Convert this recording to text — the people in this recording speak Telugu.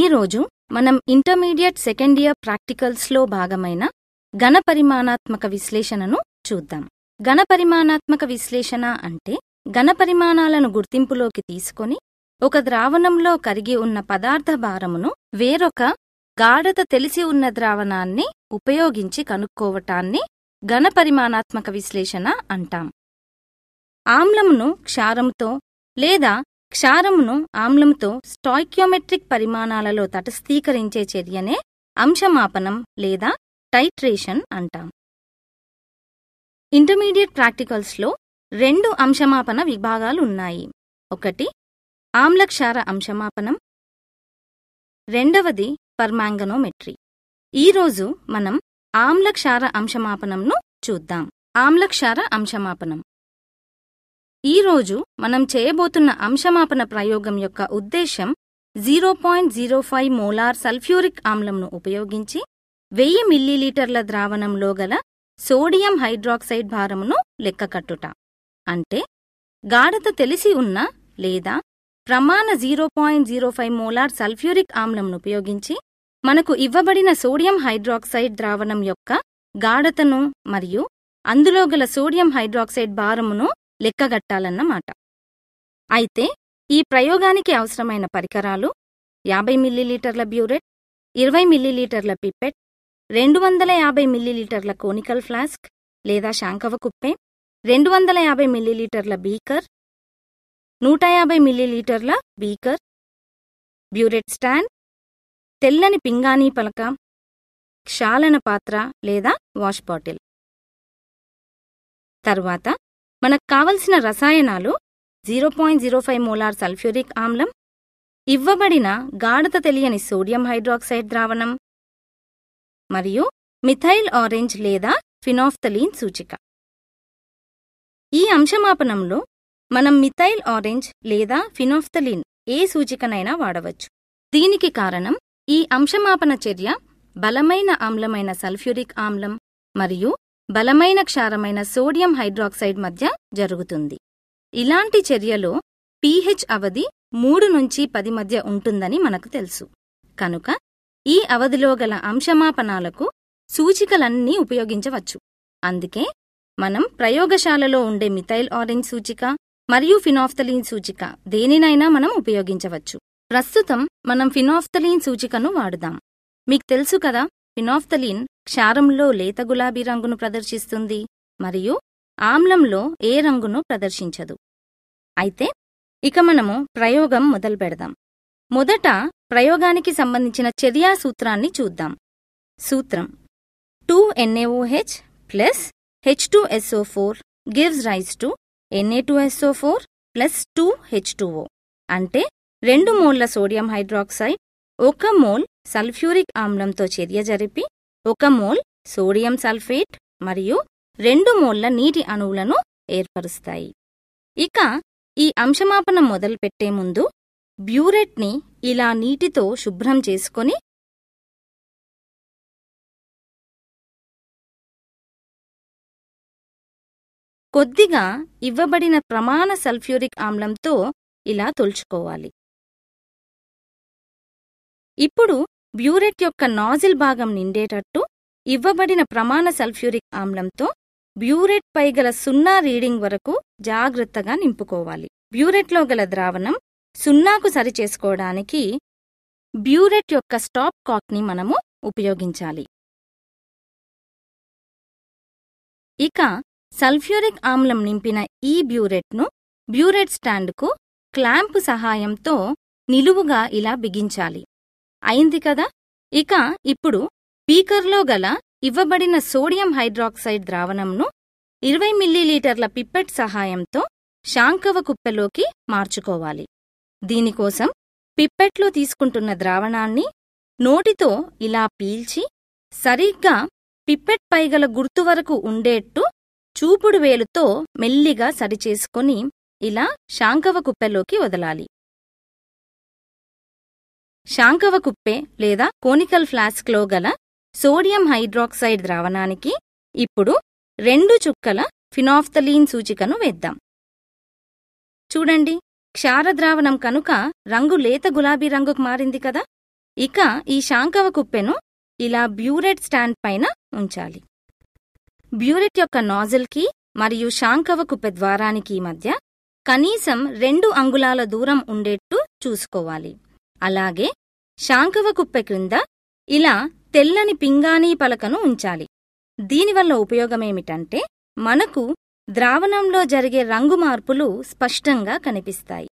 ఈరోజు మనం ఇంటర్మీడియట్ సెకండ్ ఇయర్ ప్రాక్టికల్స్లో భాగమైన ఘనపరిమాణాత్మక విశ్లేషణను చూద్దాం ఘనపరిమాణాత్మక విశ్లేషణ అంటే ఘనపరిమాణాలను గుర్తింపులోకి తీసుకొని ఒక ద్రావణంలో కరిగి ఉన్న పదార్థ భారమును వేరొక గాఢత తెలిసి ఉన్న ద్రావణాన్ని ఉపయోగించి కనుక్కోవటాన్ని ఘనపరిమాణాత్మక విశ్లేషణ అంటాం ఆమ్లమును క్షారంతో లేదా క్షారమును ఆమ్లంతో స్టాయిక్యోమెట్రిక్ పరిమాణాలలో తటస్థీకరించే చర్యనే అంశమాపనం లేదా టైట్రేషన్ అంటాం ఇంటర్మీడియట్ ప్రాక్టికల్స్లో రెండు అంశమాపన విభాగాలు ఉన్నాయి ఒకటి ఆమ్లక్షార అంశమాపనం రెండవది పర్మాంగనోమెట్రీ ఈరోజు మనం ఆమ్లక్షార అంశమాపనంను చూద్దాం ఆమ్లక్షార అంశమాపనం ఈరోజు మనం చేయబోతున్న అంశమాపన ప్రయోగం యొక్క ఉద్దేశం zero point zero five molar sulphuric ఆమ్లంను ఉపయోగించి వెయ్యి మిల్లీలీటర్ల ద్రావణంలో గల సోడియం హైడ్రాక్సైడ్ భారమును లెక్కకట్టుట అంటే గాఢత తెలిసి ఉన్న లేదా ప్రమాణ zero point zero five molar sulphuric ఆమ్లంను ఉపయోగించి మనకు ఇవ్వబడిన సోడియం హైడ్రాక్సైడ్ ద్రావణం యొక్క గాఢతను మరియు అందులో గల సోడియం హైడ్రాక్సైడ్ భారమును లెక్కగట్టాలన్నమాట అయితే ఈ ప్రయోగానికి అవసరమైన పరికరాలు యాభై మిల్లీలీటర్ల బ్యూరెట్ ఇరవై మిల్లీలీటర్ల పిప్పెట్ రెండు వందల యాభై మిల్లీలీటర్ల కోనికల్ ఫ్లాస్క్ లేదా శాంకవ కుప్పె రెండు వందల యాభై మిల్లీలీటర్ల బీకర్ నూట యాభై మిల్లీలీటర్ల బీకర్ బ్యూరెట్ స్టాండ్ తెల్లని పింగాణీ పలక క్షాలన పాత్ర లేదా వాష్ బాటిల్ తర్వాత మనకు కావలసిన రసాయనాలు zero point zero five molar sulphuric ఆమ్లం ఇవ్వబడిన గాఢత తెలియని సోడియం హైడ్రాక్సైడ్ ద్రావణం మరియు మిథైల్ ఆరెంజ్ లేదా ఫినాఫ్థలీన్ సూచిక ఈ అంశమాపనంలో మనం మిథైల్ ఆరెంజ్ లేదా ఫినాఫ్థలీన్ ఏ సూచికనైనా వాడవచ్చు దీనికి కారణం ఈ అంశమాపన చర్య బలమైన ఆమ్లమైన సల్ఫ్యూరిక్ ఆమ్లం మరియు బలమైన క్షారమైన సోడియం హైడ్రాక్సైడ్ మధ్య జరుగుతుంది ఇలాంటి చర్యలో పీహెచ్ అవధి మూడు నుంచి పది మధ్య ఉంటుందని మనకు తెలుసు కనుక ఈ అవధిలో గల అంశమాపనాలకు సూచికలన్నీ ఉపయోగించవచ్చు అందుకే మనం ప్రయోగశాలలో ఉండే మిథైల్ ఆరెంజ్ సూచిక మరియు ఫినాఫ్తలీన్ సూచిక దేనినైనా మనం ఉపయోగించవచ్చు ప్రస్తుతం మనం ఫినాఫ్తలీన్ సూచికను వాడుదాం మీకు తెలుసు కదా ఫినాఫ్థలిన్ క్షారంలో లేత గులాబీ రంగును ప్రదర్శిస్తుంది మరియు ఆమ్లంలో ఏ రంగును ప్రదర్శించదు అయితే ఇక మనము ప్రయోగం మొదలు పెడదాం మొదట ప్రయోగానికి సంబంధించిన చర్యా సూత్రాన్ని చూద్దాం సూత్రం two NaOH plus H two SO four gives rise to Na two SO four plus two H two O అంటే రెండు మోల్ల సోడియం హైడ్రాక్సైడ్ ఒక మోల్ సల్ఫ్యూరిక్ ఆమ్లంతో చర్య జరిపి ఒక మోల్ సోడియం సల్ఫేట్ మరియు రెండు మోల్ల నీటి అణువులను ఏర్పరుస్తాయి ఇక ఈ అంశమాపనం మొదలుపెట్టే ముందు బ్యూరెట్ని ఇలా నీటితో శుభ్రం చేసుకొని కొద్దిగా ఇవ్వబడిన ప్రమాణ సల్ఫ్యూరిక్ ఆమ్లంతో ఇలా తొలుచుకోవాలి ఇప్పుడు బ్యూరెట్ యొక్క నాజిల్ భాగం నిండేటట్టు ఇవ్వబడిన ప్రమాణ సల్ఫ్యూరిక్ ఆమ్లంతో బ్యూరెట్ పై గల సున్నా రీడింగ్ వరకు జాగ్రత్తగా నింపుకోవాలి బ్యూరెట్లో గల ద్రావణం సున్నాకు సరిచేసుకోవడానికి బ్యూరెట్ యొక్క స్టాప్ కాక్ని మనము ఉపయోగించాలి ఇక సల్ఫ్యూరిక్ ఆమ్లం నింపిన ఈ బ్యూరెట్ను బ్యూరెట్ స్టాండ్కు క్లాంప్ సహాయంతో నిలువుగా ఇలా బిగించాలి అయింది కదా ఇక ఇప్పుడు బీకర్లో గల ఇవ్వబడిన సోడియం హైడ్రాక్సైడ్ ద్రావణంను ఇరవై మిల్లీలీటర్ల పిప్పెట్ సహాయంతో శాంకవ కుప్పెలోకి మార్చుకోవాలి దీనికోసం పిప్పెట్లో తీసుకుంటున్న ద్రావణాన్ని నోటితో ఇలా పీల్చి సరిగ్గా పిప్పెట్ పైగల గుర్తు వరకు ఉండేట్టు చూపుడు వేలుతో మెల్లిగా సరిచేసుకుని ఇలా శాంకవ కుప్పెలోకి వదలాలి శాంకవ కుప్పే లేదా కోనికల్ ఫ్లాస్క్లో గల సోడియం హైడ్రాక్సైడ్ ద్రావణానికి ఇప్పుడు రెండు చుక్కల ఫినాఫ్థలీన్ సూచికను వేద్దాం చూడండి క్షార ద్రావణం కనుక రంగు లేత గులాబీ రంగుకు మారింది కదా ఇక ఈ శాంకవ కుప్పెను ఇలా బ్యూరెట్ స్టాండ్ పైన ఉంచాలి బ్యూరెట్ యొక్క నాజిల్కి మరియు శాంకవ కుప్పె ద్వారానికి మధ్య కనీసం రెండు అంగుళాల దూరం ఉండేట్టు చూసుకోవాలి అలాగే శాంకవ కుప్పె క్రింద ఇలా తెల్లని పింగాణీ పలకను ఉంచాలి దీనివల్ల ఉపయోగమేమిటంటే మనకు ద్రావణంలో జరిగే రంగు మార్పులు స్పష్టంగా కనిపిస్తాయి